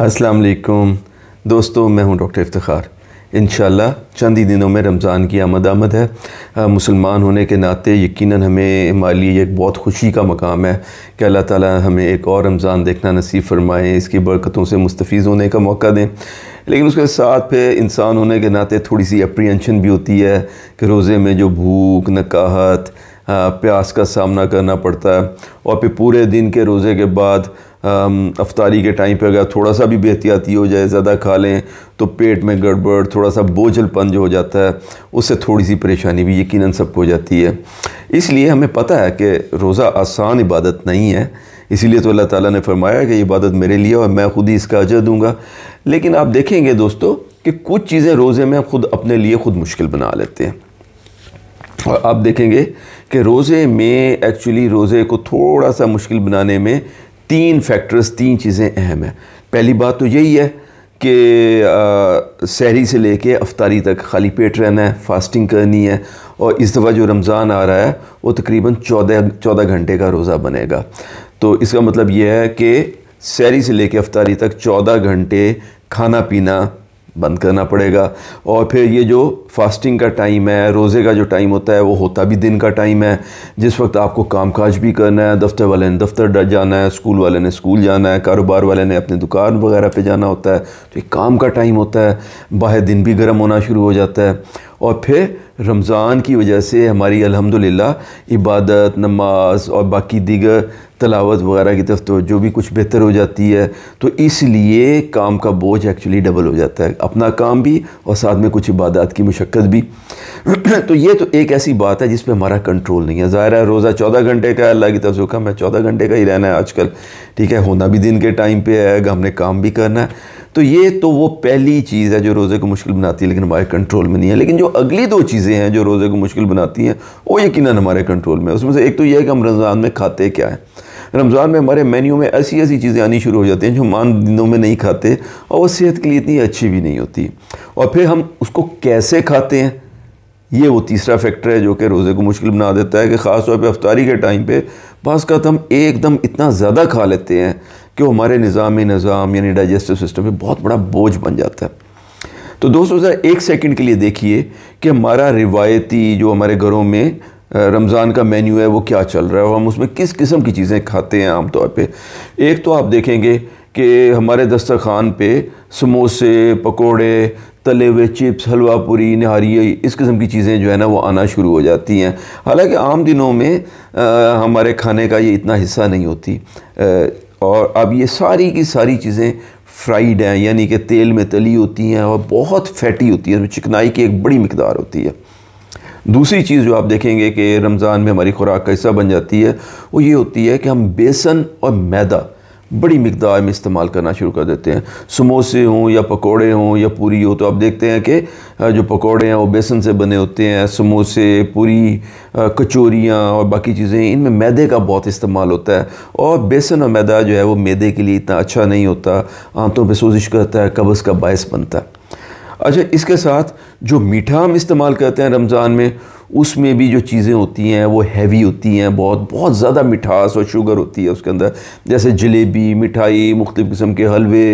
अस्सलाम वालेकुम दोस्तों मैं हूं डॉक्टर इफ्तार इन चंद ही दिनों में रमज़ान की आमद आमद है मुसलमान होने के नाते यकीनन हमें हमारे एक बहुत खुशी का मकाम है कि अल्लाह ताला हमें एक और रमज़ान देखना नसीब फरमाए इसकी बरकतों से मुस्तफ़ होने का मौका दें लेकिन उसके साथ फिर इंसान होने के नाते थोड़ी सी अप्रीहेंशन भी होती है कि रोज़े में जो भूख नकाहत प्यास का सामना करना पड़ता है और फिर पूरे दिन के रोज़े के बाद अफ्तारी के टाइम पे अगर थोड़ा सा भी बेहतियाती हो जाए ज़्यादा खा लें तो पेट में गड़बड़ थोड़ा सा बोझलपन जो हो जाता है उससे थोड़ी सी परेशानी भी यकीन सबको हो जाती है इसलिए हमें पता है कि रोज़ा आसान इबादत नहीं है इसीलिए तो अल्लाह ताला ने फरमाया कि इबादत मेरे लिए और मैं खुद ही इसका अजर दूंगा लेकिन आप देखेंगे दोस्तों कि कुछ चीज़ें रोज़े में खुद अपने लिए खुद मुश्किल बना लेते हैं और आप देखेंगे कि रोज़े में एक्चुअली रोज़े को थोड़ा सा मुश्किल बनाने में तीन फैक्टर्स तीन चीज़ें अहम हैं पहली बात तो यही है कि सहरी से लेके अफ्तारी तक खाली पेट रहना है फास्टिंग करनी है और इस दफ़ा जो रमज़ान आ रहा है वो तकरीबन चौदह चौदह घंटे का रोज़ा बनेगा तो इसका मतलब यह है कि सहरी से लेके अफ्तारी तक चौदह घंटे खाना पीना बंद करना पड़ेगा और फिर ये जो फास्टिंग का टाइम है रोज़े का जो टाइम होता है वो होता भी दिन का टाइम है जिस वक्त आपको कामकाज भी करना है दफ्तर वाले ने दफ्तर जाना है स्कूल वाले ने स्कूल जाना है कारोबार वाले ने अपने दुकान वगैरह पे जाना होता है तो एक काम का टाइम होता है बाहर दिन भी गर्म होना शुरू हो जाता है और फिर रमज़ान की वजह से हमारी अलहमदिल्ला इबादत नमाज और बाकी दीगर तलावत वगैरह की तरफ तो जो भी कुछ बेहतर हो जाती है तो इसलिए काम का बोझ एक्चुअली डबल हो जाता है अपना काम भी और साथ में कुछ इबादत की मशक्क़त भी तो ये तो एक ऐसी बात है जिस पर हमारा कंट्रोल नहीं है ज़ाहिर है रोज़ा चौदह घंटे का अल्लाह की तरफ से कम है चौदह घंटे का ही रहना है आजकल ठीक है होना भी दिन के टाइम पर है हमने काम भी करना है तो ये तो वो पहली चीज़ है जो रोज़े को मुश्किल बनाती है लेकिन हमारे कंट्रोल में नहीं है लेकिन जो अगली दो चीज़ें हैं जो रोज़े को मुश्किल बनाती हैं वो यकीन हमारे कंट्रोल में है उसमें से एक तो ये है कि हम रमज़ान में खाते क्या है रमज़ान में हमारे मेन्यू में ऐसी ऐसी चीज़ें आनी शुरू हो जाती हैं जो मान दिनों में नहीं खाते और वो सेहत के लिए इतनी अच्छी भी नहीं होती और फिर हम उसको कैसे खाते हैं ये वो तीसरा फैक्टर है जो कि रोज़े को मुश्किल बना देता है कि ख़ास तौर पे अफ्तारी के टाइम पे बास का तो हम एकदम इतना ज़्यादा खा लेते हैं कि वो हमारे निज़ाम निज़ाम यानी डाइजेस्टिव सिस्टम में बहुत बड़ा बोझ बन जाता है तो दोस्तों ज़रा एक सेकंड के लिए देखिए कि हमारा रिवायती जो हमारे घरों में रमज़ान का मेन्यू है वो क्या चल रहा है और हम उसमें किस किस्म की चीज़ें खाते हैं आमतौर पर एक तो आप देखेंगे कि हमारे दस्तरखान पे समोसे पकोड़े तले हुए चिप्स हलवा पूरी नहारी इस किस्म की चीज़ें जो है ना वो आना शुरू हो जाती हैं हालांकि आम दिनों में आ, हमारे खाने का ये इतना हिस्सा नहीं होती आ, और अब ये सारी की सारी चीज़ें फ्राइड हैं यानी कि तेल में तली होती हैं और बहुत फैटी होती है उसमें चिकनाई की एक बड़ी मकदार होती है दूसरी चीज़ जो आप देखेंगे कि रमज़ान में हमारी खुराक का हिस्सा बन जाती है वो ये होती है कि हम बेसन और मैदा बड़ी मकदार में इस्तेमाल करना शुरू कर देते हैं समोसे हों या पकोड़े हों या पूरी हो तो आप देखते हैं कि जो पकोड़े हैं वो बेसन से बने होते हैं समोसे पूरी कचौरियाँ और बाकी चीज़ें इनमें मैदे का बहुत इस्तेमाल होता है और बेसन और मैदा जो है वो मैदे के लिए इतना अच्छा नहीं होता आमतौर पर सोजिश करता है कब्ज़ का बायस बनता है अच्छा इसके साथ जो मीठा हम इस्तेमाल करते हैं रमज़ान में उसमें भी जो चीज़ें होती हैं वो हैवी होती हैं बहुत बहुत ज़्यादा मिठास और शुगर होती है उसके अंदर जैसे जलेबी मिठाई मुख्तु किस्म के हलवे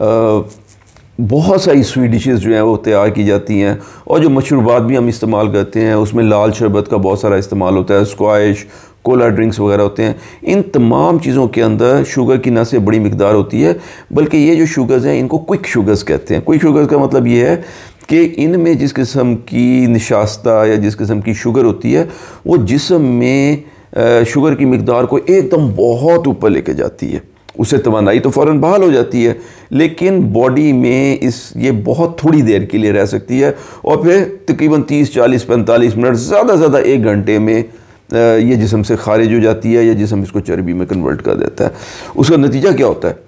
बहुत सारी स्वीट डिशेस जो हैं वो तैयार की जाती हैं और जो मशरूबात भी हम इस्तेमाल करते हैं उसमें लाल शरबत का बहुत सारा इस्तेमाल होता है स्क्वाश कोला ड्रिंक्स वगैरह होते हैं इन तमाम चीज़ों के अंदर शुगर की ना से बड़ी मकदार होती है बल्कि ये जो शुगर्स हैं इनको क्विक शुगर्स कहते हैं क्विक शुगर्स का मतलब ये है कि इनमें जिस किस्म की निशास्ता या जिस किस्म की शुगर होती है वो जिसम में शुगर की मकदार को एकदम बहुत ऊपर लेके जाती है उससे तोानाई तो फ़ौर बहाल हो जाती है लेकिन बॉडी में इस ये बहुत थोड़ी देर के लिए रह सकती है और फिर तकरीबन 30, 40, 45 मिनट ज़्यादा से ज़्यादा एक घंटे में ये जिसम से खारिज हो जाती है या जिसम इसको चर्बी में कन्वर्ट कर देता है उसका नतीजा क्या होता है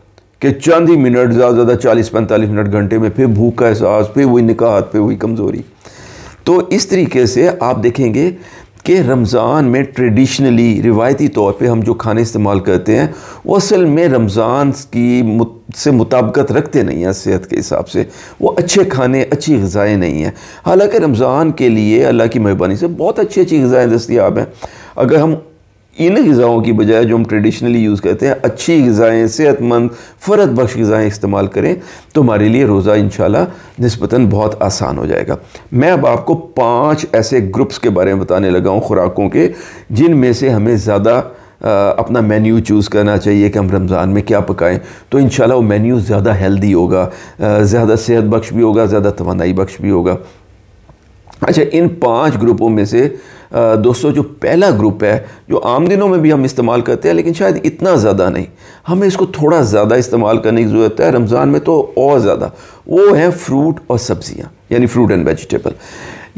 कि चंद ही मिनट ज़्यादा ज़्यादा चालीस पैंतालीस मिनट घंटे में फिर भूख का एहसास फिर वही निकाहत फिर वही कमज़ोरी तो इस तरीके से आप देखेंगे कि रमज़ान में ट्रेडिशनली रिवायती तौर पे हम जो खाने इस्तेमाल करते हैं वो असल में रमज़ान की से मुताबकत रखते नहीं हैं सेहत के हिसाब से वो अच्छे खाने अच्छी गज़ाएँ नहीं हैं हालांकि रमज़ान के लिए अल्लाह की मेहरबानी से बहुत अच्छी अच्छी गज़ाएँ दस्तियाब हैं अगर हम इन गज़ाओं की बजाय जो हम ट्रेडिशनली यूज़ करते हैं अच्छी गज़ाएँ सेहतमंद फ़रत बख्श गज़ाएँ इस्तेमाल करें तो हमारे लिए रोज़ा इन नस्बता बहुत आसान हो जाएगा मैं अब आपको पाँच ऐसे ग्रुप्स के बारे में बताने लगा हूँ खुराकों के जिन में से हमें ज़्यादा अपना मेन्यू चूज़ करना चाहिए कि हम रमज़ान में क्या पकाएं तो इन वो मेन्यू ज़्यादा हेल्दी होगा ज़्यादा सेहत बख्श भी होगा ज़्यादा तोानाई बख्श भी होगा अच्छा इन पांच ग्रुपों में से दोस्तों जो पहला ग्रुप है जो आम दिनों में भी हम इस्तेमाल करते हैं लेकिन शायद इतना ज़्यादा नहीं हमें इसको थोड़ा ज़्यादा इस्तेमाल करने की ज़रूरत है रमज़ान में तो और ज़्यादा वो हैं फ्रूट और सब्ज़ियाँ यानी फ्रूट एंड वेजिटेबल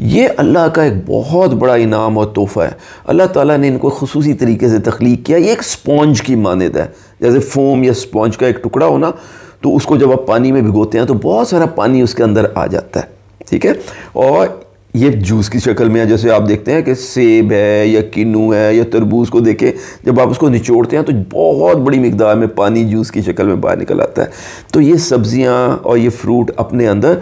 ये अल्लाह का एक बहुत बड़ा इनाम और तोहफ़ा है अल्लाह ताला ने इनको खसूसी तरीके से तख्लीक किया ये एक स्पॉन्ज की मानद है जैसे फोम या स्पॉन्ज का एक टुकड़ा होना तो उसको जब आप पानी में भिगोते हैं तो बहुत सारा पानी उसके अंदर आ जाता है ठीक है और ये जूस की शक्ल में है जैसे आप देखते हैं कि सेब है या किन्नू है या तरबूज को देखें जब आप उसको निचोड़ते हैं तो बहुत बड़ी मकदार में पानी जूस की शक्ल में बाहर निकल आता है तो ये सब्ज़ियाँ और ये फ्रूट अपने अंदर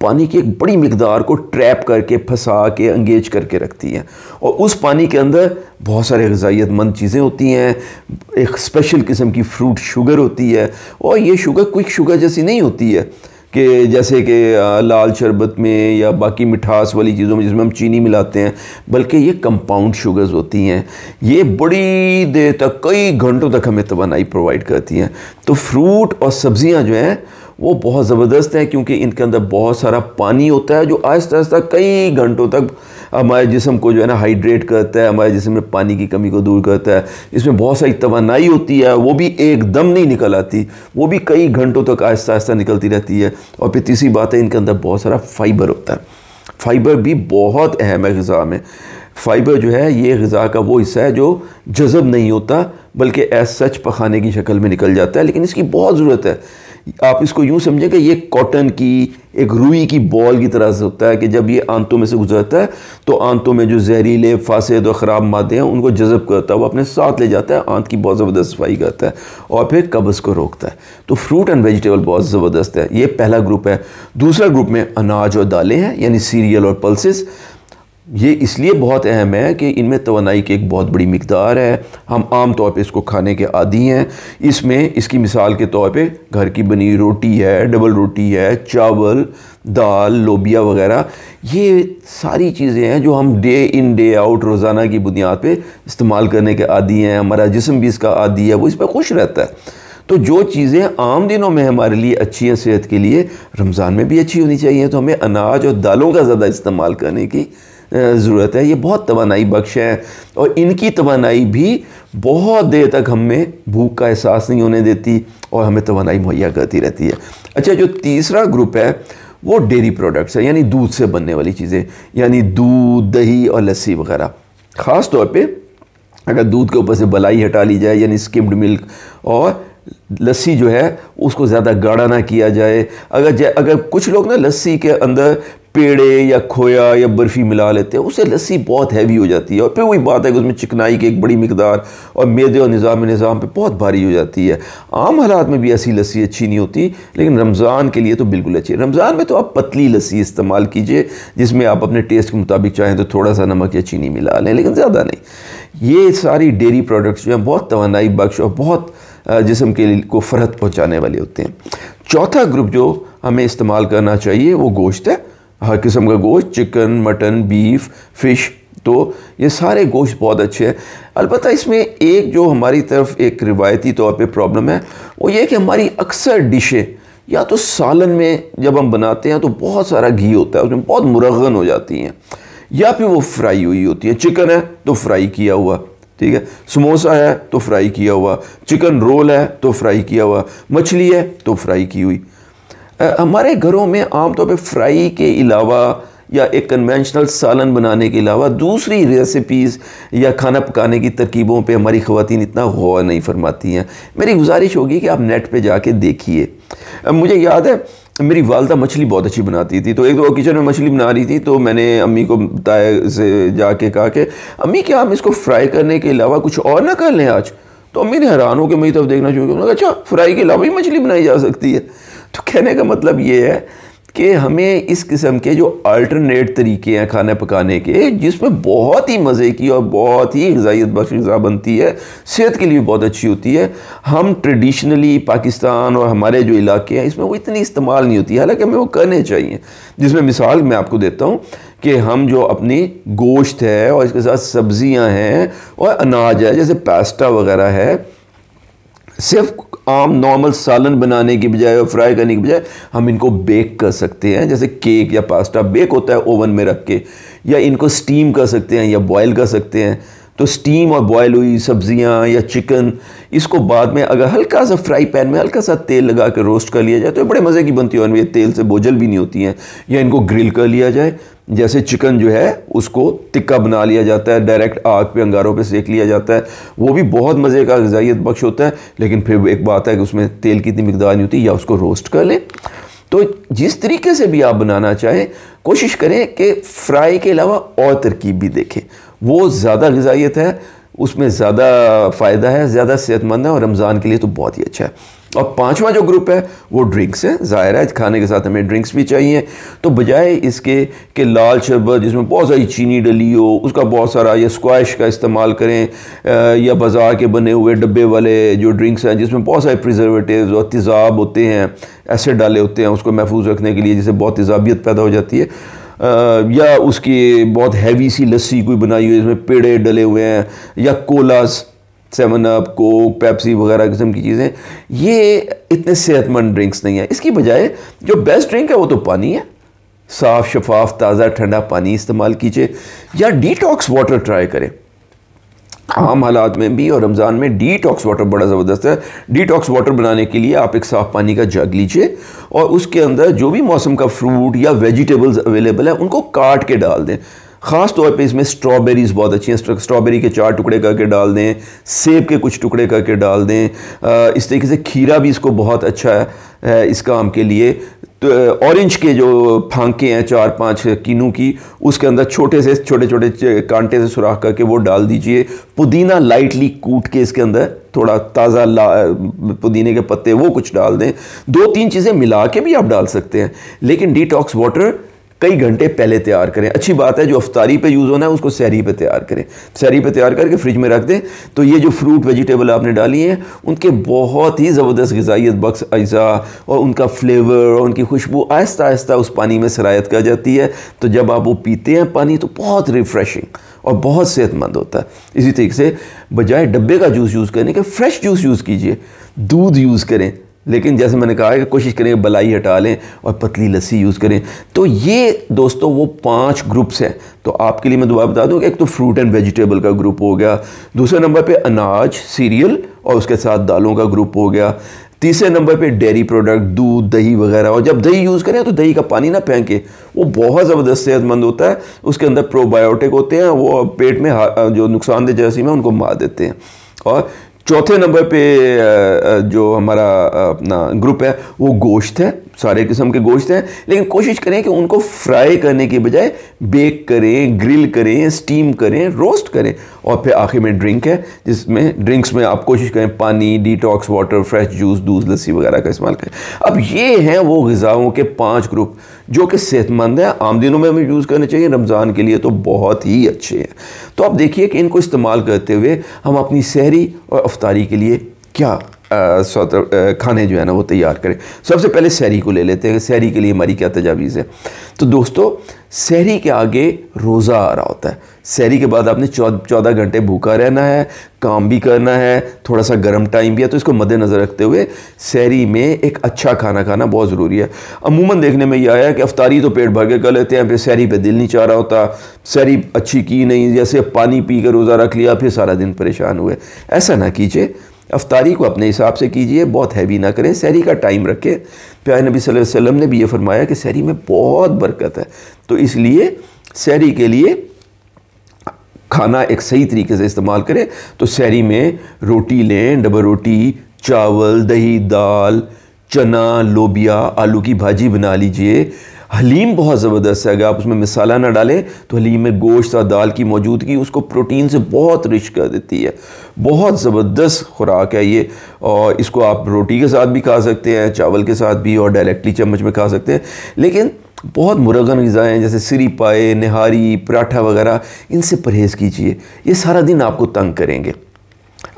पानी की एक बड़ी मकदार को ट्रैप करके फंसा के अंगेज करके रखती हैं और उस पानी के अंदर बहुत सारे गजायतमंद चीज़ें होती हैं एक स्पेशल किस्म की फ्रूट शुगर होती है और ये शुगर क्विक शुगर जैसी नहीं होती है कि जैसे कि लाल शरबत में या बाकी मिठास वाली चीज़ों में जिसमें हम चीनी मिलाते हैं बल्कि ये कंपाउंड शुगर्स होती हैं ये बड़ी देर तक कई घंटों तक हमें तोानाई प्रोवाइड करती हैं तो फ्रूट और सब्ज़ियाँ जो हैं वो बहुत ज़बरदस्त हैं क्योंकि इनके अंदर बहुत सारा पानी होता है जो आहिस्ता आहिस्ता कई घंटों तक हमारे जिसम को जो है ना हाइड्रेट करता है हमारे जिसम में पानी की कमी को दूर करता है इसमें बहुत सारी तोानाई होती है वो भी एकदम नहीं निकल आती वो भी कई घंटों तक आहिस्ता आहिस्ता निकलती रहती है और फिर तीसरी बात है इनके अंदर बहुत सारा फाइबर होता है फाइबर भी बहुत अहम है गज़ा में फाइबर जो है ये गज़ा का वो हिस्सा है जो जज़ब नहीं होता बल्कि एज सच पखाने की शक्ल में निकल जाता है लेकिन इसकी बहुत ज़रूरत है आप इसको यूं समझें कि ये कॉटन की एक रुई की बॉल की तरह से होता है कि जब ये आंतों में से गुजरता है तो आंतों में जो जहरीले फासद और तो ख़राब मादे हैं उनको जज़ब करता है वो अपने साथ ले जाता है आंत की बहुत ज़बरदस्त सफाई करता है और फिर कब्ज़ को रोकता है तो फ्रूट एंड वेजिटेबल बहुत ज़बरदस्त है ये पहला ग्रुप है दूसरा ग्रुप में अनाज और दालें हैं यानी सीरियल और पल्सिस ये इसलिए बहुत अहम है कि इनमें तोानाई की एक बहुत बड़ी मकदार है हम आम तौर पे इसको खाने के आदि हैं इसमें इसकी मिसाल के तौर पे घर की बनी रोटी है डबल रोटी है चावल दाल लोबिया वगैरह ये सारी चीज़ें हैं जो हम डे इन डे आउट रोज़ाना की बुनियाद पे इस्तेमाल करने के आदि हैं हमारा जिसम भी इसका आदि है वो इस पर खुश रहता है तो जो चीज़ें आम दिनों में हमारे लिए अच्छी हैं सेहत के लिए रमज़ान में भी अच्छी होनी चाहिए तो हमें अनाज और दालों का ज़्यादा इस्तेमाल करने की ज़रूरत है ये बहुत तोानाई बख्श हैं और इनकी तोानाई भी बहुत देर तक हमें भूख का एहसास नहीं होने देती और हमें तोानाई मुहैया करती रहती है अच्छा जो तीसरा ग्रुप है वो डेयरी प्रोडक्ट्स है यानी दूध से बनने वाली चीज़ें यानी दूध दही और लस्सी वगैरह ख़ास तौर पर अगर दूध के ऊपर से बलाई हटा ली जाए यानी स्किम्ड मिल्क और लस्सी जो है उसको ज़्यादा गाढ़ा ना किया जाए अगर जा, अगर कुछ लोग ना लस्सी के अंदर पेड़े या खोया या बर्फ़ी मिला लेते हैं उससे लस्सी बहुत हैवी हो जाती है और फिर वही बात है कि उसमें चिकनाई की एक बड़ी मकदार और मैदे और निज़ाम निज़ाम पे बहुत भारी हो जाती है आम हालात में भी ऐसी लस्सी अच्छी नहीं होती लेकिन रमज़ान के लिए तो बिल्कुल अच्छी है रमज़ान में तो आप पतली लस्सी इस्तेमाल कीजिए जिसमें आप अपने टेस्ट के मुताबिक चाहें तो थोड़ा सा नमक या चीनी मिला लें लेकिन ज़्यादा नहीं ये सारी डेयरी प्रोडक्ट्स जो हैं बहुत तोानाई बख्श और बहुत जिसम के को फरहत पहुँचाने वाले होते हैं चौथा ग्रुप जो हमें इस्तेमाल करना चाहिए वो गोश्त है हर किस्म का गोश्त चिकन मटन बीफ फ़िश तो ये सारे गोश्त बहुत अच्छे हैं अलबत्त इसमें एक जो हमारी तरफ एक रिवायती तौर पे प्रॉब्लम है वो ये कि हमारी अक्सर डिशें या तो सालन में जब हम बनाते हैं तो बहुत सारा घी होता है उसमें बहुत मुरगन हो जाती हैं या फिर वो फ्राई हुई होती है चिकन है तो फ्राई किया हुआ ठीक है समोसा है तो फ्राई किया हुआ चिकन रोल है तो फ्राई किया हुआ मछली है तो फ्राई की हुई आ, हमारे घरों में आमतौर पर फ्राई के अलावा या एक कन्वेंशनल सालन बनाने के अलावा दूसरी रेसिपीज़ या खाना पकाने की तरकीबों पे हमारी खवतिन इतना गौर नहीं फरमाती हैं मेरी गुजारिश होगी कि आप नेट पे जाके देखिए मुझे याद है तो मेरी वालदा मछली बहुत अच्छी बनाती थी तो एक दो तो किचन में मछली बना रही थी तो मैंने अम्मी को बताया से जाके कहा कि अम्मी क्या हम इसको फ्राई करने के अलावा कुछ और ना कर लें आज तो अम्मी ने हैरान हो कि मेरी तरफ देखना शुरू अच्छा फ्राई के अलावा ही मछली बनाई जा सकती है तो कहने का मतलब ये है कि हमें इस किस्म के जो अल्टरनेट तरीके हैं खाना पकाने के जिसमें बहुत ही मज़े की और बहुत ही गजाइत बख्श गज़ा बनती है सेहत के लिए भी बहुत अच्छी होती है हम ट्रेडिशनली पाकिस्तान और हमारे जो इलाके हैं इसमें वो इतनी इस्तेमाल नहीं होती हालांकि हमें वो करने चाहिए जिसमें मिसाल मैं आपको देता हूँ कि हम जो अपनी गोश्त है और इसके साथ सब्ज़ियाँ हैं और अनाज है जैसे पास्ता वगैरह है सिर्फ आम नॉर्मल सालन बनाने की बजाय और फ्राई करने की बजाय हम इनको बेक कर सकते हैं जैसे केक या पास्ता बेक होता है ओवन में रख के या इनको स्टीम कर सकते हैं या बॉयल कर सकते हैं तो स्टीम और बॉयल हुई सब्ज़ियाँ या चिकन इसको बाद में अगर हल्का सा फ्राई पैन में हल्का सा तेल लगा कर रोस्ट कर लिया जाए तो बड़े मज़े की बनती है और ये तेल से बोझल भी नहीं होती हैं या इनको ग्रिल कर लिया जाए जैसे चिकन जो है उसको तिक्का बना लिया जाता है डायरेक्ट आग पे अंगारों पे सेक लिया जाता है वो भी बहुत मज़े का गजाइत बख्श होता है लेकिन फिर एक बात है कि उसमें तेल की इतनी मकदार नहीं होती या उसको रोस्ट कर लें तो जिस तरीके से भी आप बनाना चाहें कोशिश करें कि फ्राई के अलावा और तरकीब भी देखें वो ज़्यादा गजाइत है उसमें ज़्यादा फ़ायदा है ज़्यादा सेहतमंद है और रमज़ान के लिए तो बहुत ही अच्छा है और पांचवा जो ग्रुप है वो ड्रिंक्स है ज़ाहिर है खाने के साथ हमें ड्रिंक्स भी चाहिए तो बजाय इसके कि लाल शरबत जिसमें बहुत सारी चीनी डली हो उसका बहुत सारा या स्क्वाश का इस्तेमाल करें या बाज़ार के बने हुए डब्बे वाले जो ड्रिंक्स हैं जिसमें बहुत सारे प्रिजर्वेटिव और तेज़ाब होते हैं एसिड डाले होते हैं उसको महफूज रखने के लिए जिससे बहुत तेज़ाबियत पैदा हो जाती है आ, या उसकी बहुत हैवी सी लस्सी कोई बनाई हुई है जिसमें पेड़े डले हुए हैं या colas seven up Coke Pepsi वगैरह किस्म की चीज़ें ये इतने सेहतमंद ड्रिंक्स नहीं है इसकी बजाय जो बेस्ट ड्रिंक है वो तो पानी है साफ़ शफाफ ताज़ा ठंडा पानी इस्तेमाल कीजिए या डिटॉक्स वाटर ट्राई करें आम हालात में भी और रमज़ान में डिटॉक्स वाटर बड़ा ज़बरदस्त है डिटॉक्स वाटर बनाने के लिए आप एक साफ़ पानी का जग लीजिए और उसके अंदर जो भी मौसम का फ्रूट या वेजिटेबल्स अवेलेबल है उनको काट के डाल दें ख़ास तौर पे इसमें स्ट्रॉबेरीज़ बहुत अच्छी हैं स्ट्रॉबेरी के चार टुकड़े करके डाल दें सेब के कुछ टुकड़े करके डाल दें इस तरीके से खीरा भी इसको बहुत अच्छा है इस काम के लिए तो ऑरेंज के जो फांके हैं चार पांच कीनू की उसके अंदर छोटे से छोटे छोटे कांटे से सुराख करके वो डाल दीजिए पुदीना लाइटली कूट के इसके अंदर थोड़ा ताज़ा ला पुदीने के पत्ते वो कुछ डाल दें दो तीन चीज़ें मिला के भी आप डाल सकते हैं लेकिन डिटॉक्स वाटर कई घंटे पहले तैयार करें अच्छी बात है जो अफ्तारी पे यूज़ होना है उसको सैरी पे तैयार करें सैरी पे तैयार करके फ्रिज में रख दें तो ये जो फ्रूट वेजिटेबल आपने डाली हैं उनके बहुत ही ज़बरदस्त गजाइत बक्स अज्जा और उनका फ्लेवर और उनकी खुशबू आहिस्ता आहिस्ता उस पानी में शरायत कर जाती है तो जब आप वो पीते हैं पानी तो बहुत रिफ़्रेशिंग और बहुत सेहतमंद होता है इसी तरीके से बजाय डब्बे का जूस यूज़ करने के फ्रेश जूस यूज़ कीजिए दूध यूज़ करें लेकिन जैसे मैंने कहा कि कोशिश करें बलाई हटा लें और पतली लस्सी यूज़ करें तो ये दोस्तों वो पांच ग्रुप्स हैं तो आपके लिए मैं दोबारा बता दूं कि एक तो फ्रूट एंड वेजिटेबल का ग्रुप हो गया दूसरे नंबर पे अनाज सीरियल और उसके साथ दालों का ग्रुप हो गया तीसरे नंबर पे डेयरी प्रोडक्ट दूध दही वगैरह और जब दही यूज़ करें तो दही का पानी ना फेंके वो बहुत ज़बरदस्त सेहतमंद होता है उसके अंदर प्रोबायोटिक होते हैं वो पेट में जो नुकसानदेह जैसी में उनको मार देते हैं और चौथे नंबर पे जो हमारा अपना ग्रुप है वो गोश्त है सारे किस्म के गोश्त हैं लेकिन कोशिश करें कि उनको फ्राई करने के बजाय बेक करें ग्रिल करें स्टीम करें रोस्ट करें और फिर आखिर में ड्रिंक है जिसमें ड्रिंक्स में आप कोशिश करें पानी डिटॉक्स वाटर फ्रेश जूस दूध लस्सी वगैरह का इस्तेमाल करें अब ये हैं वो गज़ाओं के पाँच ग्रुप जो कि सेहतमंद हैं आम दिनों में हमें यूज़ करने चाहिए रमज़ान के लिए तो बहुत ही अच्छे हैं तो आप देखिए कि इनको इस्तेमाल करते हुए हम अपनी शहरी और अफतारी के लिए क्या खाने जो है ना वो तैयार करें सबसे पहले शहरी को ले लेते हैं शहरी के लिए हमारी क्या तजावीज़ है तो दोस्तों शहरी के आगे रोज़ा आ रहा होता है शहरी के बाद आपने चौदह घंटे भूखा रहना है काम भी करना है थोड़ा सा गर्म टाइम भी है तो इसको मद्देनज़र रखते हुए शहरी में एक अच्छा खाना खाना बहुत ज़रूरी है अमूमन देखने में यह आया कि अफ्तारी तो पेट भर के कर लेते हैं फिर शहरी पर दिल नहीं चाह रहा होता शहरी अच्छी की नहीं जैसे पानी पी कर रोज़ा रख लिया फिर सारा दिन परेशान हुए ऐसा ना कीजिए अफ्तारी को अपने हिसाब से कीजिए बहुत हैवी ना करें सहरी का टाइम रखें प्यार नबी सल वसम ने भी ये फरमाया कि सहरी में बहुत बरकत है तो इसलिए सहरी के लिए खाना एक सही तरीके से इस्तेमाल करें तो सहरी में रोटी लें डबल रोटी चावल दही दाल चना लोबिया आलू की भाजी बना लीजिए हलीम बहुत ज़बरदस्त है अगर आप उसमें मसाला ना डालें तो हलीम में गोश्त और दाल की मौजूदगी उसको प्रोटीन से बहुत रिच कर देती है बहुत ज़बरदस्त खुराक है ये और इसको आप रोटी के साथ भी खा सकते हैं चावल के साथ भी और डायरेक्टली चम्मच में खा सकते हैं लेकिन बहुत मुरगन गज़ाएँ जैसे सिरी पाए नहारी पराठा वगैरह इनसे परहेज़ कीजिए ये सारा दिन आपको तंग करेंगे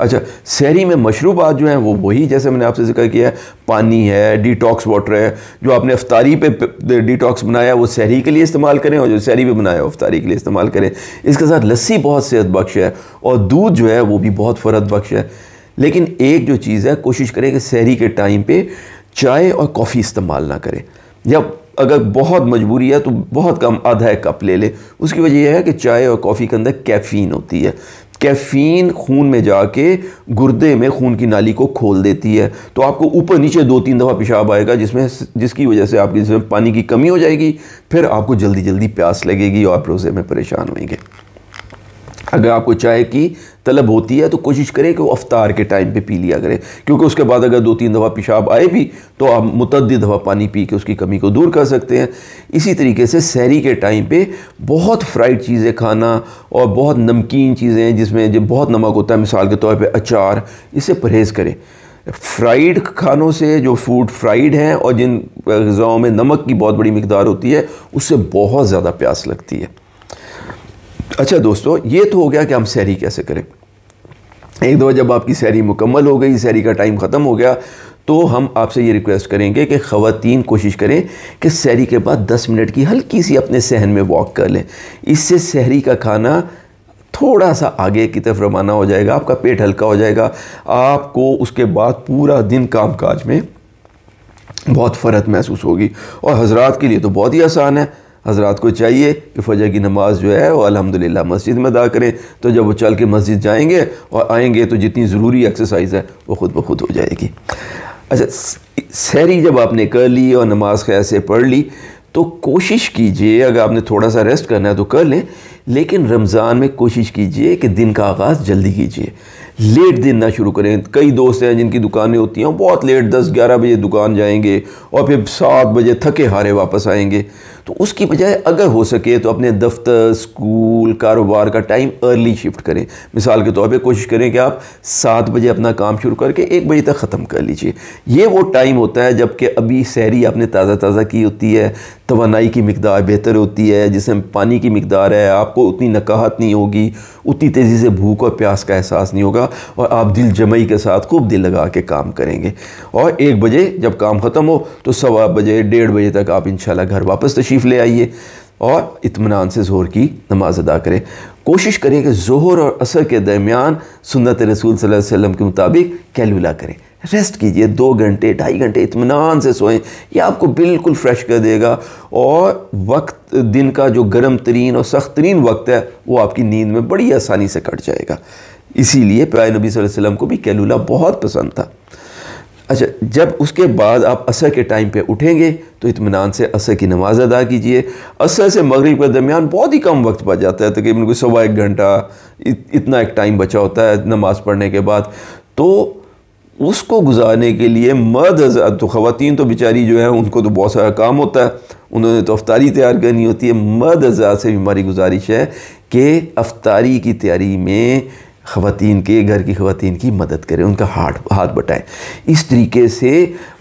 अच्छा शहरी में मशरूबात जो हैं वो वही जैसे मैंने आपसे जिक्र किया है पानी है डिटॉक्स वाटर है जो आपने अफ्तारी पे डिटॉक्स बनाया वो शहरी के लिए इस्तेमाल करें और जो शहरी पे बनाया अफ्तारी के लिए इस्तेमाल करें इसके साथ लस्सी बहुत सेहत बख्श है और दूध जो है वो भी बहुत फरत बख्श है लेकिन एक जो चीज़ है कोशिश करें कि शहरी के टाइम पर चाय और कॉफ़ी इस्तेमाल ना करें जब अगर बहुत मजबूरी है तो बहुत कम आधा एक कप ले लें उसकी वजह यह है कि चाय और कॉफ़ी के अंदर कैफ़ीन होती है कैफीन खून में जाके गुर्दे में खून की नाली को खोल देती है तो आपको ऊपर नीचे दो तीन दफ़ा पेशाब आएगा जिसमें जिसकी वजह से आपकी जिसमें पानी की कमी हो जाएगी फिर आपको जल्दी जल्दी प्यास लगेगी और आप रोज़े में परेशान होंगे अगर आपको चाय की तलब होती है तो कोशिश करें कि वो अफ्तार के टाइम पे पी लिया करें क्योंकि उसके बाद अगर दो तीन दफ़ा पेशाब आए भी तो आप मुतद दफ़ा पानी पी के उसकी कमी को दूर कर सकते हैं इसी तरीके से सैरी के टाइम पे बहुत फ्राइड चीज़ें खाना और बहुत नमकीन चीज़ें जिसमें जब बहुत नमक होता है मिसाल के तौर पर अचार इसे परहेज़ करें फ्राइड खानों से जो फूड फ्राइड हैं और जिन गज़ाओं में नमक की बहुत बड़ी मकदार होती है उससे बहुत ज़्यादा प्यास लगती है अच्छा दोस्तों ये तो हो गया कि हम सैरी कैसे करें एक दफ़ा जब आपकी सैरी मुकम्मल हो गई सैरी का टाइम ख़त्म हो गया तो हम आपसे ये रिक्वेस्ट करेंगे कि ख़वान कोशिश करें कि सैरी के बाद 10 मिनट की हल्की सी अपने सहन में वॉक कर लें इससे सहरी का खाना थोड़ा सा आगे की तरफ रवाना हो जाएगा आपका पेट हल्का हो जाएगा आपको उसके बाद पूरा दिन काम काज में बहुत फ़र्क महसूस होगी और हजरात के लिए तो बहुत ही आसान है हज़रा को चाहिए कि फ़जर की नमाज़ जो है वो अलहमदिल्ला मस्जिद में अदा करें तो जब वो चल के मस्जिद जाएंगे और आएंगे तो जितनी ज़रूरी एक्सरसाइज है वो ख़ुद ब खुद हो जाएगी अच्छा सैरी जब आपने कर ली और नमाज खैर से पढ़ ली तो कोशिश कीजिए अगर आपने थोड़ा सा रेस्ट करना है तो कर लें लेकिन रमज़ान में कोशिश कीजिए कि दिन का आगाज़ जल्दी कीजिए लेट देना शुरू करें कई दोस्त हैं जिनकी दुकानें होती हैं बहुत लेट दस ग्यारह बजे दुकान जाएंगे और फिर सात बजे थके हारे वापस आएंगे तो उसकी बजाय अगर हो सके तो अपने दफ्तर स्कूल कारोबार का टाइम अर्ली शिफ्ट करें मिसाल के तौर पे कोशिश करें कि आप सात बजे अपना काम शुरू करके एक बजे तक ख़त्म कर लीजिए ये वो टाइम होता है जबकि अभी सैरी आपने ताज़ा ताज़ा की होती है तोानाई की मकदार बेहतर होती है जिसमें पानी की मकदार है आपको उतनी नकाहत नहीं होगी उतनी तेज़ी से भूख और प्यास का एहसास नहीं होगा और आप दिल जमई के साथ खूब दिल लगा के काम करेंगे और एक बजे जब काम ख़त्म हो तो सवा बजे डेढ़ बजे तक आप इन घर वापस तशरीफ़ ले आइए और इतमान से जोर की नमाज़ अदा करें कोशिश करें कि जोहर और असर के दरमियान सुन्नत रसूल सल्लल्लाहु अलैहि वसल्लम के मुताबिक कैलुला करें रेस्ट कीजिए दो घंटे ढाई घंटे इतमान से सोएं ये आपको बिल्कुल फ्रेश कर देगा और वक्त दिन का जो गर्म तरीन और सख्त तरीन वक्त है वो आपकी नींद में बड़ी आसानी से कट जाएगा इसीलिए प्यारे नबी वसल्लम को भी कैलूला बहुत पसंद था अच्छा जब उसके बाद आप असर के टाइम पे उठेंगे तो इतमान से असर की नमाज अदा कीजिए असर से मगरिब के दरमियान बहुत ही कम वक्त बच जाता है तकरीबन कोई सवा एक घंटा इतना एक टाइम बचा होता है नमाज पढ़ने के बाद तो उसको गुजारने के लिए मर्द हजरत तो ख़वान तो बेचारी जो है उनको तो बहुत सारा काम होता है उन्होंने तो अफ्तारी तैयार करनी होती है मर्द हजरात से भी हमारी गुजारिश है कि अफ्तारी की तैयारी में खातन के घर की खातन की मदद करें उनका हाथ हाथ बटाएं इस तरीके से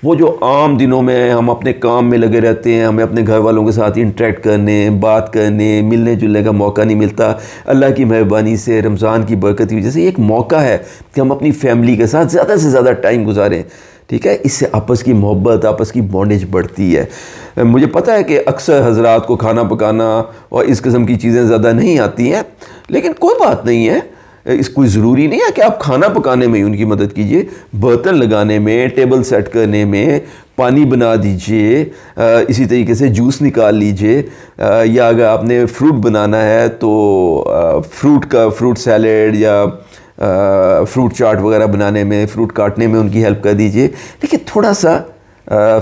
वो जो आम दिनों में हम अपने काम में लगे रहते हैं हमें अपने घर वालों के साथ इंटरेक्ट करने बात करने मिलने जुलने का मौका नहीं मिलता अल्लाह की मेहरबानी से रमज़ान की बरकत की वजह से एक मौका है कि हम अपनी फैमिली के साथ ज़्यादा से ज़्यादा टाइम गुजारें ठीक है इससे आपस की मोहब्बत आपस की बॉन्डेज बढ़ती है मुझे पता है कि अक्सर हजरात को खाना पकाना और इस किस्म की चीज़ें ज़्यादा नहीं आती हैं लेकिन कोई बात नहीं है इस कोई ज़रूरी नहीं है कि आप खाना पकाने में ही उनकी मदद कीजिए बर्तन लगाने में टेबल सेट करने में पानी बना दीजिए इसी तरीके से जूस निकाल लीजिए या अगर आपने फ्रूट बनाना है तो फ्रूट का फ्रूट सैलड या फ्रूट चाट वगैरह बनाने में फ्रूट काटने में उनकी हेल्प कर दीजिए लेकिन थोड़ा सा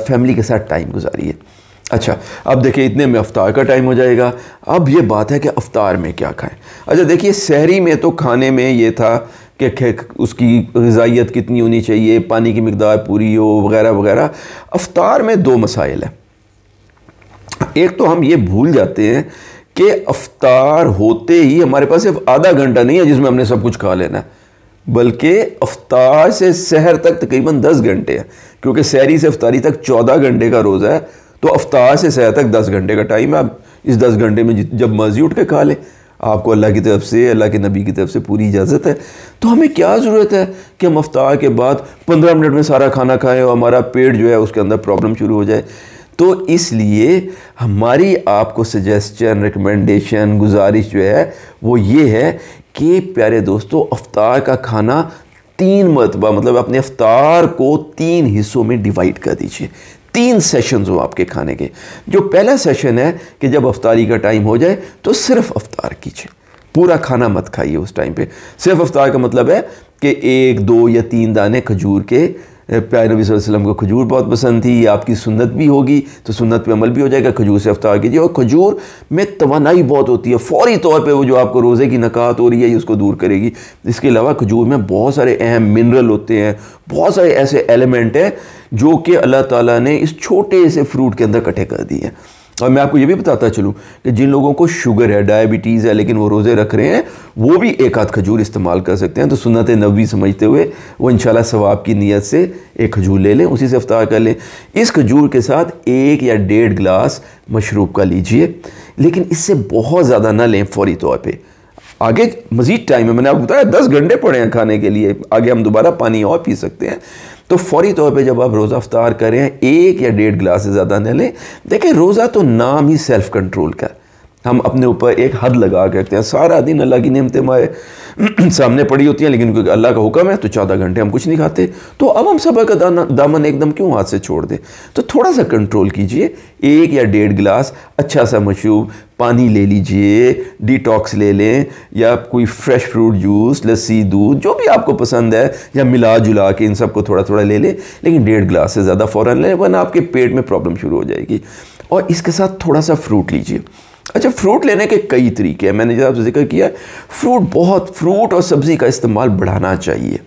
फैमिली के साथ टाइम गुजारिए अच्छा अब देखिए इतने में अफ्तार का टाइम हो जाएगा अब ये बात है कि अफ्तार में क्या खाएं अच्छा देखिए शहरी में तो खाने में ये था कि उसकी गजाइत कितनी होनी चाहिए पानी की मकदार पूरी हो वगैरह वगैरह अफ्तार में दो मसाइल हैं एक तो हम ये भूल जाते हैं कि अफ्तार होते ही हमारे पास सिर्फ आधा घंटा नहीं है जिसमें हमने सब कुछ खा लेना है बल्कि अफ्तार से शहर तक तकरीबन दस घंटे हैं क्योंकि शहरी से अफ्तारी तक चौदह घंटे का रोज़ा है तो अफ्तार से सह तक दस घंटे का टाइम है आप इस दस घंटे में जब मर्जी उठ के खा लें आपको अल्लाह की तरफ से अल्लाह के नबी की तरफ से पूरी इजाज़त है तो हमें क्या ज़रूरत है कि हम अफ्तार के बाद पंद्रह मिनट में सारा खाना खाएँ और हमारा पेट जो है उसके अंदर प्रॉब्लम शुरू हो जाए तो इसलिए हमारी आपको सजेशन रिकमेंडेशन गुजारिश जो है वो ये है कि प्यारे दोस्तों अफ्तार का खाना तीन मरतबा मतलब अपने अफ्तार को तीन हिस्सों में डिवाइड कर दीजिए तीन सेशन हो आपके खाने के जो पहला सेशन है कि जब अफ्तारी का टाइम हो जाए तो सिर्फ अफ्तार कीजिए पूरा खाना मत खाइए उस टाइम पे सिर्फ अफ्तार का मतलब है कि एक दो या तीन दाने खजूर के प्यारे नबी वसल्लम को खजूर बहुत पसंद थी आपकी सुन्नत भी होगी तो सुन्नत पे अमल भी हो जाएगा खजूर से अफ्तार कीजिए और खजूर में तोानाई बहुत होती है फौरी तौर पे वो जो आपको रोज़े की नकात हो रही है ये उसको दूर करेगी इसके अलावा खजूर में बहुत सारे अहम मिनरल होते हैं बहुत सारे ऐसे एलिमेंट हैं जो कि अल्लाह ताला ने इस छोटे से फ्रूट के अंदर इकट्ठे कर दिए हैं और मैं आपको ये भी बताता चलूँ कि जिन लोगों को शुगर है डायबिटीज़ है लेकिन वो रोज़े रख रहे हैं वो भी एक आध खजूर इस्तेमाल कर सकते हैं तो सुनत नबी समझते हुए वो इंशाल्लाह सवाब की नीयत से एक खजूर ले लें उसी से अफ्तार कर लें इस खजूर के साथ एक या डेढ़ गिलास मशरूब का लीजिए लेकिन इससे बहुत ज़्यादा ना लें फौरी तौर पर आगे मज़ीद टाइम है मैंने आपको बताया दस घंटे पड़े हैं खाने के लिए आगे हम दोबारा पानी और पी सकते हैं तो फौरी तौर पे जब आप रोज़ा अफ्तार करें एक या डेढ़ गिलास से ज़्यादा न लें देखें रोज़ा तो नाम ही सेल्फ़ कंट्रोल का हम अपने ऊपर एक हद लगा के रखते हैं सारा दिन अल्लाह की नियमतें हमारे सामने पड़ी होती हैं लेकिन क्योंकि अल्लाह का हुक्म है तो चौदह घंटे हम कुछ नहीं खाते तो अब हम सबर का दाना दामन एकदम क्यों हाथ से छोड़ दें तो थोड़ा सा कंट्रोल कीजिए एक या डेढ़ गिलास अच्छा सा मशरूब पानी ले लीजिए डिटॉक्स ले लें या कोई फ्रेश फ्रूट जूस लस्सी दूध जो भी आपको पसंद है या मिला जुला के इन सब को थोड़ा थोड़ा ले लें लेकिन डेढ़ ग्लास से ज़्यादा फ़ौर लें वरना आपके पेट में प्रॉब्लम शुरू हो जाएगी और इसके साथ थोड़ा सा फ्रूट लीजिए अच्छा फ्रूट लेने के कई तरीके हैं मैंने आपसे जिक्र किया फ्रूट बहुत फ्रूट और सब्ज़ी का इस्तेमाल बढ़ाना चाहिए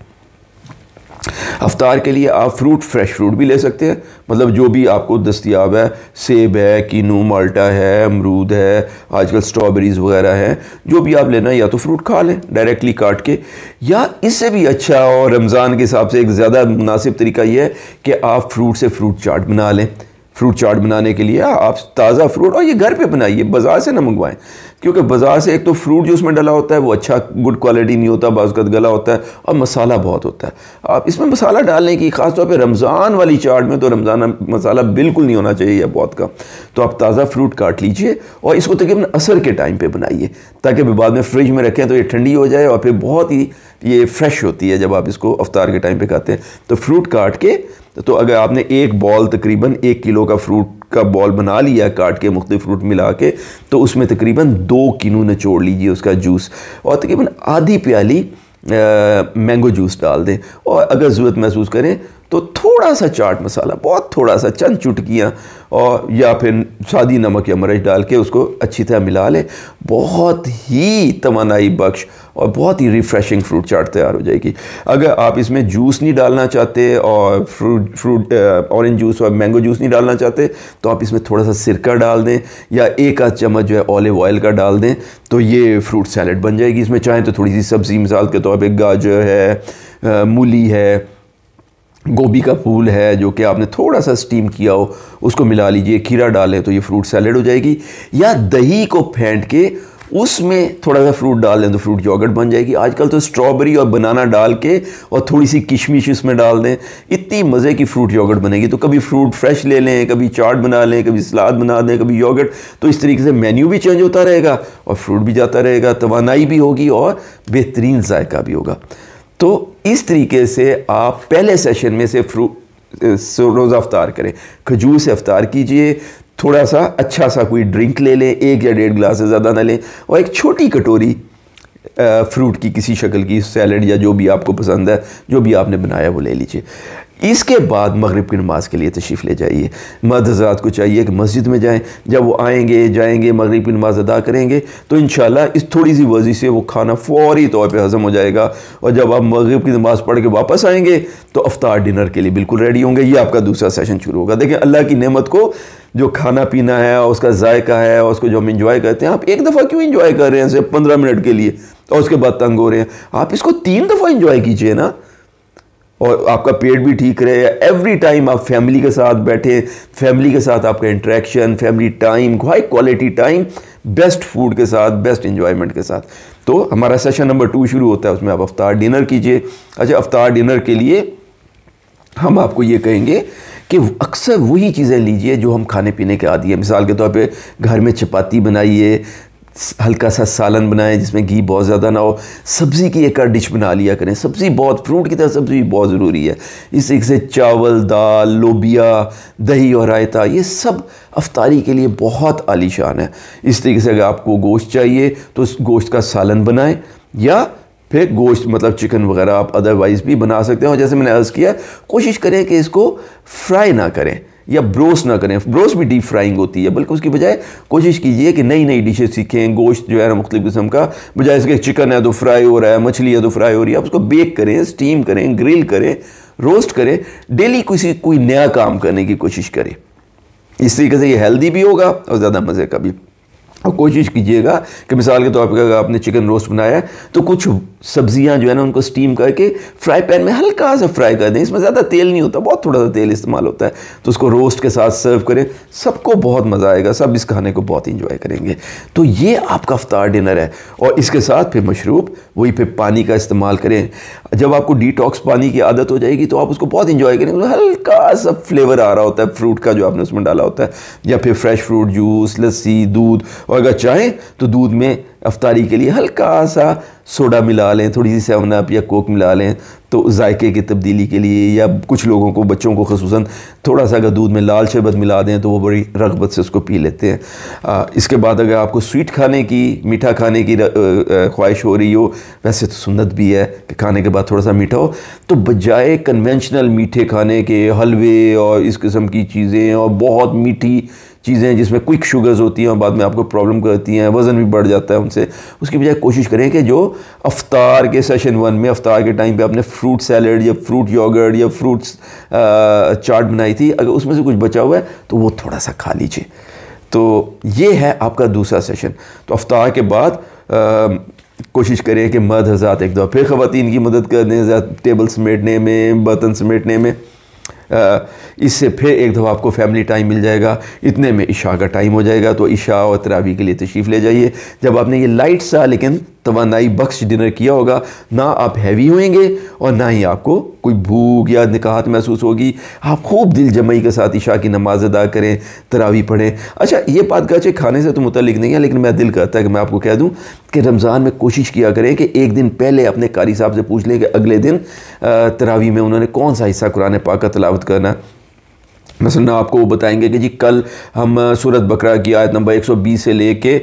अफ्तार के लिए आप फ्रूट फ्रेश फ्रूट भी ले सकते हैं मतलब जो भी आपको दस्तियाब है सेब है कीनू माल्टा है अमरूद है आजकल स्ट्रॉबेरीज़ वगैरह हैं जो भी आप लेना है या तो फ्रूट खा लें डायरेक्टली काट के या इससे भी अच्छा और रमज़ान के हिसाब से एक ज़्यादा मुनासिब तरीका यह है कि आप फ्रूट से फ्रूट चाट बना लें फ्रूट चाट बनाने के लिए आप ताज़ा फ्रूट और ये घर पे बनाइए बाज़ार से ना मंगवाएं क्योंकि बाज़ार से एक तो फ्रूट जो उसमें डला होता है वो अच्छा गुड क्वालिटी नहीं होता बाज़त गला होता है और मसाला बहुत होता है आप इसमें मसाला डालने की ख़ासतौर पर रमज़ान वाली चाट में तो रमज़ान मसाला बिल्कुल नहीं होना चाहिए या बहुत कम तो आप ताज़ा फ्रूट काट लीजिए और इसको तकरीबन असर के टाइम पर बनाइए ताकि बाद में फ्रिज में रखें तो ये ठंडी हो जाए और फिर बहुत ही ये फ्रेश होती है जब आप इसको अवतार के टाइम पर खाते हैं तो फ्रूट काट के तो अगर आपने एक बॉल तकरीबन एक किलो का फ्रूट का बॉल बना लिया काट के मुख्त फ्रूट मिला के तो उसमें तकरीबन दो किनू निचोड़ लीजिए उसका जूस और तकरीबन आधी प्याली मैंगो जूस डाल दें और अगर ज़रूरत महसूस करें तो थोड़ा सा चाट मसाला बहुत थोड़ा सा चंद चुटकियाँ और या फिर सादी नमक या मरच डाल के उसको अच्छी तरह मिला लें बहुत ही तोानाई बख्श और बहुत ही रिफ़्रेशिंग फ्रूट चाट तैयार हो जाएगी अगर आप इसमें जूस नहीं डालना चाहते और फ्रूट फ्रूट ऑरेंज जूस और मैंगो जूस नहीं डालना चाहते तो आप इसमें थोड़ा सा सिरका डाल दें या एक आध चम्मच जो है ऑलिव ऑयल का डाल दें तो ये फ्रूट सैलड बन जाएगी इसमें चाहें तो थोड़ी सी सब्ज़ी मिसाल के तौर पर गाजर है uh, मूली है गोभी का फूल है जो कि आपने थोड़ा सा स्टीम किया हो उसको मिला लीजिए खीरा डालें तो ये फ्रूट सैलड हो जाएगी या दही को फेंट के उसमें थोड़ा सा फ्रूट डाल दें तो फ्रूट योगर्ट बन जाएगी आजकल तो स्ट्रॉबेरी और बनाना डाल के और थोड़ी सी किशमिश उसमें डाल दें इतनी मज़े की फ्रूट योगर्ट बनेगी तो कभी फ्रूट फ्रेश ले लें कभी चाट बना लें कभी सलाद बना दें कभी योगर्ट तो इस तरीके से मेन्यू भी चेंज होता रहेगा और फ्रूट भी जाता रहेगा तोानाई भी होगी और बेहतरीन जायका भी होगा तो इस तरीके से आप पहले सेशन में से फ्रूट रोज़ अफ्तार करें खजूर से अफ्तार कीजिए थोड़ा सा अच्छा सा कोई ड्रिंक ले लें एक या डेढ़ गिलास से ज़्यादा ना लें और एक छोटी कटोरी फ्रूट की किसी शक्ल की सैलड या जो भी आपको पसंद है जो भी आपने बनाया वो ले लीजिए इसके बाद मगरब की नमाज़ के लिए तशरीफ़ ले जाइए मर्द हजरात को चाहिए कि मस्जिद में जाएं जब वो आएंगे जाएंगे मगरब की नमाज़ अदा करेंगे तो इन इस थोड़ी सी वर्जी से वो खाना फौरी तौर पर हज़म हो जाएगा और जब आप मगरब की नमाज़ पढ़ के वापस आएंगे तो अफ्तार डिनर के लिए बिल्कुल रेडी होंगे ये आपका दूसरा सेशन शुरू होगा देखें अल्लाह की नमत को जो खाना पीना है और उसका जायका है और उसको जो हम इंजॉय करते हैं आप एक दफ़ा क्यों इंजॉय कर रहे हैं सिर्फ पंद्रह मिनट के लिए और उसके बाद तंग हो रहे हैं आप इसको तीन दफ़ा इंजॉय कीजिए ना और आपका पेट भी ठीक रहे एवरी टाइम आप फैमिली के साथ बैठे फैमिली के साथ आपका interaction family time high quality time best food के साथ बेस्ट इन्जॉयमेंट के साथ तो हमारा सेशन नंबर टू शुरू होता है उसमें आप अफ्तार डिनर कीजिए अच्छा अफ्तार डिनर के लिए हम आपको ये कहेंगे कि अक्सर वही चीज़ें लीजिए जो हम खाने पीने के आदि हैं मिसाल के तौर पे घर में चपाती बनाइए हल्का सा सालन बनाएं जिसमें घी बहुत ज़्यादा ना हो सब्ज़ी की एक डिश बना लिया करें सब्ज़ी बहुत फ्रूट की तरह सब्ज़ी भी बहुत ज़रूरी है इस तरीके से चावल दाल लोबिया दही और रायता ये सब अफ्तारी के लिए बहुत आलीशान है इस तरीके से अगर आपको गोश्त चाहिए तो उस गोश्त का सालन बनाएँ या फिर गोश्त मतलब चिकन वगैरह आप अदरवाइज़ भी बना सकते हैं और जैसे मैंने अर्ज़ किया कोशिश करें कि इसको फ्राई ना करें या ब्रोस ना करें ब्रोस भी डीप फ्राइंग होती है बल्कि उसकी बजाय कोशिश कीजिए कि नई नई डिशेज सीखें गोश्त जो है ना मुख्तु किस्म का बजाय इसके चिकन है तो फ्राई हो रहा है मछली है तो फ्राई हो रही है आप उसको बेक करें स्टीम करें ग्रिल करें रोस्ट करें डेली किसी कोई नया काम करने की कोशिश करें इस तरीके से ये हेल्दी भी होगा और ज़्यादा मज़े का भी और कोशिश कीजिएगा कि मिसाल के तौर पर अगर आपने चिकन रोस्ट बनाया है तो कुछ सब्जियां जो है ना उनको स्टीम करके फ्राई पैन में हल्का सा फ्राई कर दें इसमें ज़्यादा तेल नहीं होता बहुत थोड़ा सा तेल इस्तेमाल होता है तो उसको रोस्ट के साथ सर्व करें सबको बहुत मज़ा आएगा सब इस खाने को बहुत इंजॉय करेंगे तो ये आपका अफ्तार डिनर है और इसके साथ फिर मशरूब वही फिर पानी का इस्तेमाल करें जब आपको डिटॉक्स पानी की आदत हो जाएगी तो आप उसको बहुत इंजॉय करेंगे हल्का सा फ्लेवर आ रहा होता है फ्रूट का जो आपने उसमें डाला होता है या फिर फ्रेश फ्रूट जूस लस्सी दूध और अगर चाहें तो दूध में अफ्तारी के लिए हल्का सा सोडा मिला लें थोड़ी सी सेवन अप या कोक मिला लें तो जायके की तब्दीली के लिए या कुछ लोगों को बच्चों को खसूस थोड़ा सा अगर दूध में लाल शरबत मिला दें तो वो बड़ी रगबत से उसको पी लेते हैं आ, इसके बाद अगर आपको स्वीट खाने की मीठा खाने की ख्वाहिश हो रही हो वैसे तो सुन्नत भी है कि खाने के बाद थोड़ा सा मीठा हो तो बजाय कन्वेंशनल मीठे खाने के हलवे और इस किस्म की चीज़ें और बहुत मीठी चीज़ें जिसमें क्विक शुगर्स होती हैं और बाद में आपको प्रॉब्लम करती हैं वज़न भी बढ़ जाता है उनसे उसकी बजाय कोशिश करें कि जो अफ्तार के सेशन वन में अफ्तार के टाइम पे आपने फ्रूट सैलड या फ्रूट योगर्ट या फ्रूट चाट बनाई थी अगर उसमें से कुछ बचा हुआ है तो वो थोड़ा सा खा लीजिए तो ये है आपका दूसरा सेशन तो अफ्तार के बाद आ, कोशिश करें कि मर्द हजरात एक दो फिर ख़वान की मदद कर दें टेबल समेटने में बर्तन समेटने में इससे फिर एक दफ़ा आपको फैमिली टाइम मिल जाएगा इतने में इशा का टाइम हो जाएगा तो इशा और तरावी के लिए तशरीफ़ ले जाइए जब आपने ये लाइट सा लेकिन तोानाई बख्श डिनर किया होगा ना आप हैवी होंगे और ना ही आपको कोई भूख या निकाहत महसूस होगी आप खूब दिल जमई के साथ इशा की नमाज अदा करें तरावी पढ़ें अच्छा ये बात का अच्छे खाने से तो मुतलिक नहीं है लेकिन मैं दिल करता है कि मैं आपको कह दूँ कि रमज़ान में कोशिश किया करें कि एक दिन पहले अपने कारी साहब से पूछ लें कि अगले दिन तरावी में उन्होंने कौन सा हिस्सा कुरान पाकर तिलावत करना मसलन आपको वो बताएंगे कि जी कल हम सूरत बकरा की आयत नंबर 120 से लेके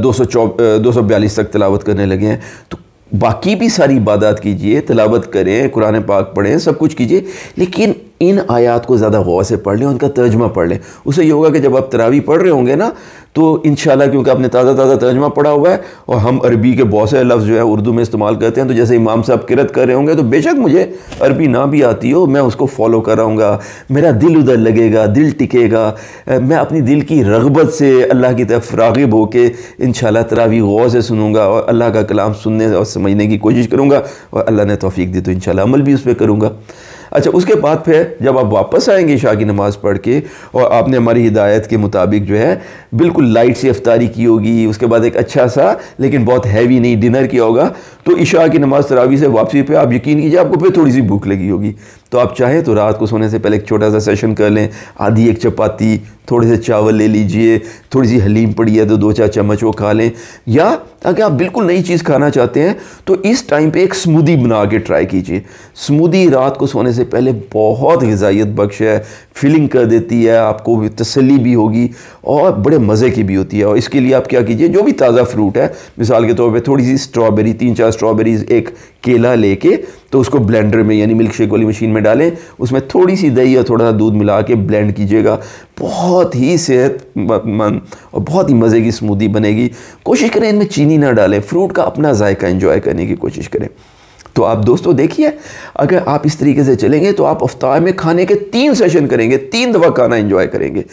दो सौ तक तलावत करने लगे हैं तो बाकी भी सारी इबादत कीजिए तलावत करें कुरान पाक पढ़ें सब कुछ कीजिए लेकिन इन आयात को ज़्यादा गौर से पढ़ लें उनका तर्जमा पढ़ लें उससे ये होगा कि जब आप तरावी पढ़ रहे होंगे ना तो इन क्योंकि आपने ताज़ा ताज़ा तर्जमा पढ़ा हुआ है और हम अरबी के बहुत से लफ्ज़ जो है उर्दू में इस्तेमाल करते हैं तो जैसे इमाम साहब किरत कर रहे होंगे तो बेशक मुझे अरबी ना भी आती हो मैं उसको फॉलो कराऊँगा मेरा दिल उधर लगेगा दिल टिकेगा मैं अपनी दिल की रगबत से अल्लाह की तरफ रागब होकर इन तरावी गौ से सुनूँगा और अल्लाह का कलाम सुनने और समझने की कोशिश करूँगा और अल्लाह ने तोफ़ी दी तो इन अमल भी उस पर करूँगा अच्छा उसके बाद फिर जब आप वापस आएंगे ईशा की नमाज़ पढ़ के और आपने हमारी हिदायत के मुताबिक जो है बिल्कुल लाइट सी अफ्तारी की होगी उसके बाद एक अच्छा सा लेकिन बहुत हैवी नहीं डिनर किया होगा तो ईशा की नमाज़ तरावी से वापसी पर आप यकीन कीजिए आपको फिर थोड़ी सी भूख लगी होगी तो आप चाहे तो रात को सोने से पहले एक छोटा सा सेशन कर लें आधी एक चपाती थोड़े से चावल ले लीजिए थोड़ी सी हलीम पड़ी है तो दो चार चम्मच वो खा लें या अगर आप बिल्कुल नई चीज़ खाना चाहते हैं तो इस टाइम पे एक स्मूदी बना के ट्राई कीजिए स्मूदी रात को सोने से पहले बहुत गजाइत बख्श है फीलिंग कर देती है आपको तसली भी होगी और बड़े मज़े की भी होती है और इसके लिए आप क्या कीजिए जो भी ताज़ा फ्रूट है मिसाल के तौर पर थोड़ी सी स्ट्रॉबेरी तीन चार स्ट्रॉबेरीज एक केला लेके तो उसको ब्लेंडर में यानी मिल्क शेक वाली मशीन में डालें उसमें थोड़ी सी दही और थोड़ा सा दूध मिला के ब्लेंड कीजिएगा बहुत ही सेहतमंद और बहुत ही मज़े की स्मूदी बनेगी कोशिश करें इनमें चीनी ना डालें फ्रूट का अपना जायका इंजॉय करने की कोशिश करें तो आप दोस्तों देखिए अगर आप इस तरीके से चलेंगे तो आप अफ्तार में खाने के तीन सेशन करेंगे तीन दफ़ा खाना इंजॉय करेंगे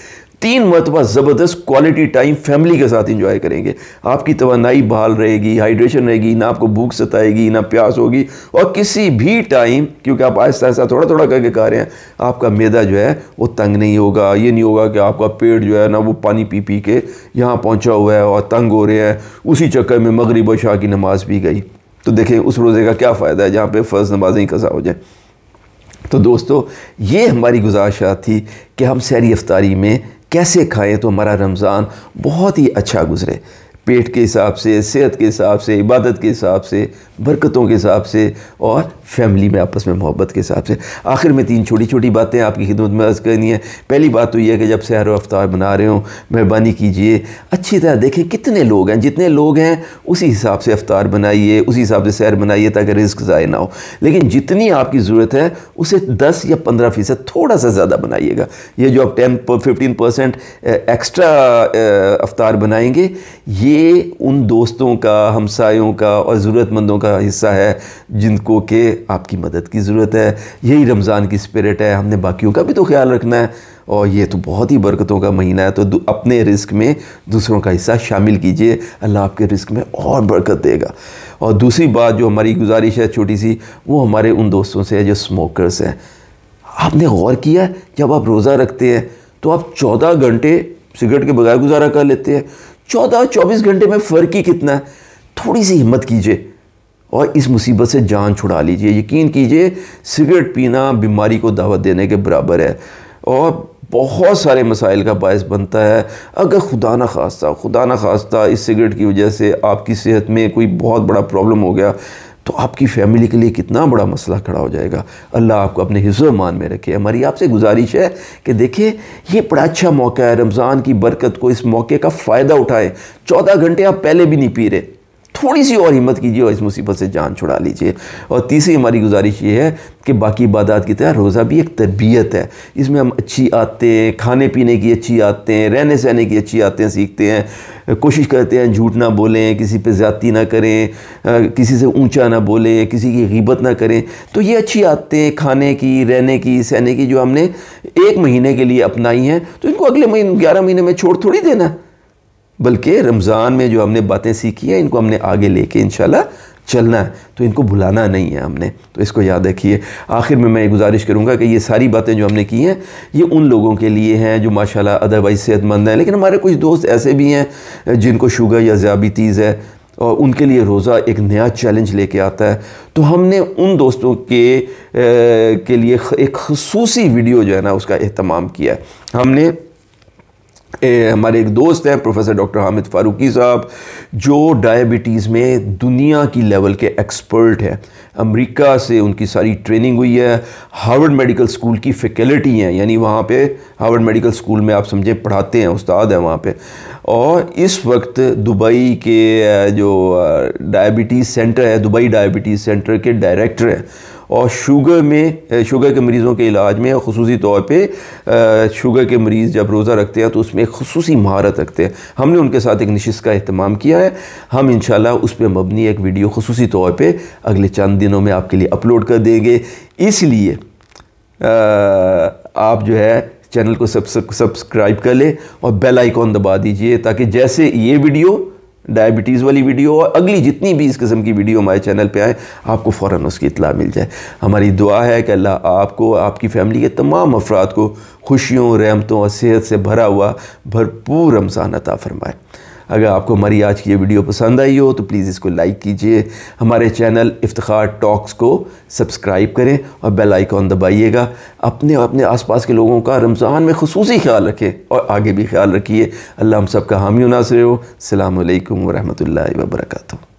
तीन मरतबा ज़बरदस्त क्वालिटी टाइम फैमिली के साथ इंजॉय करेंगे आपकी तोानाई बहाल रहेगी हाइड्रेशन रहेगी ना आपको भूख सताएगी ना प्यास होगी और किसी भी टाइम क्योंकि आप आहिस्ता आहिस्ता थोड़ा थोड़ा करके खा रहे हैं आपका मैदा जो है वो तंग नहीं होगा ये नहीं होगा कि आपका पेट जो है ना वो पानी पी पी के यहाँ पहुँचा हुआ है और तंग हो रहे हैं उसी चक्कर में मगरब और शाह की नमाज़ भी गई तो देखें उस रोज़े का क्या फ़ायदा है जहाँ पर फ़र्ज़ नमाजें कसा हो जाए तो दोस्तों ये हमारी गुजारिश थी कि हम सैरी अफ्तारी में कैसे खाएं तो हमारा रमज़ान बहुत ही अच्छा गुजरे पेट के हिसाब से सेहत के हिसाब से इबादत के हिसाब से बरकतों के हिसाब से और फैमिली में आपस में मोहब्बत के हिसाब से आखिर में तीन छोटी छोटी बातें आपकी खिदमत में अर्ज़ करनी है पहली बात तो यह है कि जब सैर अफ्तार बना रहे हो मेहरबानी कीजिए अच्छी तरह देखें कितने लोग हैं जितने लोग हैं उसी हिसाब से अफ्तार बनाइए उसी हिसाब से सैर बनाइए ताकि रिस्क ज़ाय ना हो लेकिन जितनी आपकी ज़रूरत है उसे दस या पंद्रह फ़ीसद थोड़ा सा ज़्यादा बनाइएगा ये जो आप टेन फिफ्टीन परसेंट एक्स्ट्रा अफ्तार बनाएंगे ये ये उन दोस्तों का हमसायों का और ज़रूरतमंदों का हिस्सा है जिनको के आपकी मदद की ज़रूरत है यही रमज़ान की स्पिरिट है हमने बाकियों का भी तो ख्याल रखना है और ये तो बहुत ही बरकतों का महीना है तो अपने रिस्क में दूसरों का हिस्सा शामिल कीजिए अल्लाह आपके रिस्क में और बरकत देगा और दूसरी बात जो हमारी गुजारिश है छोटी सी वो हमारे उन दोस्तों से है जो स्मोकर्स हैं आपने गौर किया जब आप रोज़ा रखते हैं तो आप चौदह घंटे सिगरेट के बगैर गुजारा कर लेते हैं चौदह चौबीस घंटे में फ़र्क ही कितना है थोड़ी सी हिम्मत कीजिए और इस मुसीबत से जान छुड़ा लीजिए यकीन कीजिए सिगरेट पीना बीमारी को दावत देने के बराबर है और बहुत सारे मसाइल का बायस बनता है अगर खुदा न खास्ता खुदा न खास्ता इस सिगरेट की वजह से आपकी सेहत में कोई बहुत बड़ा प्रॉब्लम हो गया तो आपकी फैमिली के लिए कितना बड़ा मसला खड़ा हो जाएगा अल्लाह आपको अपने हिस्सों मान में रखे हमारी आपसे गुजारिश है कि देखिए ये बड़ा अच्छा मौका है रमज़ान की बरकत को इस मौके का फ़ायदा उठाएं चौदह घंटे आप पहले भी नहीं पी रहे थोड़ी सी और हिम्मत कीजिए और इस मुसीबत से जान छुड़ा लीजिए और तीसरी हमारी गुजारिश ये है कि बाकी इबादत की तरह रोज़ा भी एक तरबियत है इसमें हम अच्छी आदतें खाने पीने की अच्छी आदतें रहने सहने की अच्छी आदतें सीखते हैं कोशिश करते हैं झूठ ना बोलें किसी पे ज़्यादती ना करें किसी से ऊंचा ना बोलें किसी की गीबत ना करें तो ये अच्छी आदतें खाने की रहने की सहने की जो हमने एक महीने के लिए अपनाई हैं तो इनको अगले महीने ग्यारह महीने में छोड़ थोड़ी देना बल्कि रमज़ान में जो हमने बातें सीखी हैं इनको हमने आगे लेके इंशाल्लाह चलना है तो इनको भुलाना नहीं है हमने तो इसको याद रखिए आखिर में मैं ये गुजारिश करूँगा कि ये सारी बातें जो हमने की हैं ये उन लोगों के लिए हैं जो माशाल्लाह अदरवाइज सेहतमंद हैं लेकिन हमारे कुछ दोस्त ऐसे भी हैं जिनको शुगर या ज़्याबीतीज़ है और उनके लिए रोज़ा एक नया चैलेंज लेके आता है तो हमने उन दोस्तों के ए, के लिए एक खसूसी वीडियो जो है ना उसका अहतमाम किया है हमने ए, हमारे एक दोस्त हैं प्रोफेसर डॉक्टर हामिद फारूकी साहब जो डायबिटीज़ में दुनिया की लेवल के एक्सपर्ट हैं अमेरिका से उनकी सारी ट्रेनिंग हुई है हार्वर्ड मेडिकल स्कूल की फैकल्टी हैं यानी वहाँ पे हार्वर्ड मेडिकल स्कूल में आप समझे पढ़ाते हैं उस्ताद हैं वहाँ पे और इस वक्त दुबई के जो डायबिटीज़ सेंटर है दुबई डायबिटीज़ सेंटर के डायरेक्टर हैं और शुगर में शुगर के मरीज़ों के इलाज में खसूसी तौर पे शुगर के मरीज़ जब रोज़ा रखते हैं तो उसमें एक खसूसी महारत रखते हैं हमने उनके साथ एक नशस्त का अहतमाम किया है हम इन उस पर मबनी एक वीडियो खसूसी तौर पर अगले चंद दिनों में आपके लिए अपलोड कर देंगे इसलिए आप जो है चैनल को सब्सक्राइब कर ले और बेल आइकॉन दबा दीजिए ताकि जैसे ये वीडियो डायबिटीज़ वाली वीडियो और अगली जितनी भी इस किस्म की वीडियो हमारे चैनल पे आए आपको फ़ौर उसकी इतला मिल जाए हमारी दुआ है कि अल्लाह आपको आपकी फैमिली के तमाम अफराद को खुशियों रहमतों और सेहत से भरा हुआ भरपूर रमज़ान अता फरमाए अगर आपको हमारी आज की ये वीडियो पसंद आई हो तो प्लीज़ इसको लाइक कीजिए हमारे चैनल इफ्तार टॉक्स को सब्सक्राइब करें और बेल आइकॉन दबाइएगा अपने अपने आसपास के लोगों का रमज़ान में खसूस ख्याल रखें और आगे भी ख्याल रखिए अल्लाह हम सब का हामी नासर हो सलामकम वरहमल वर्का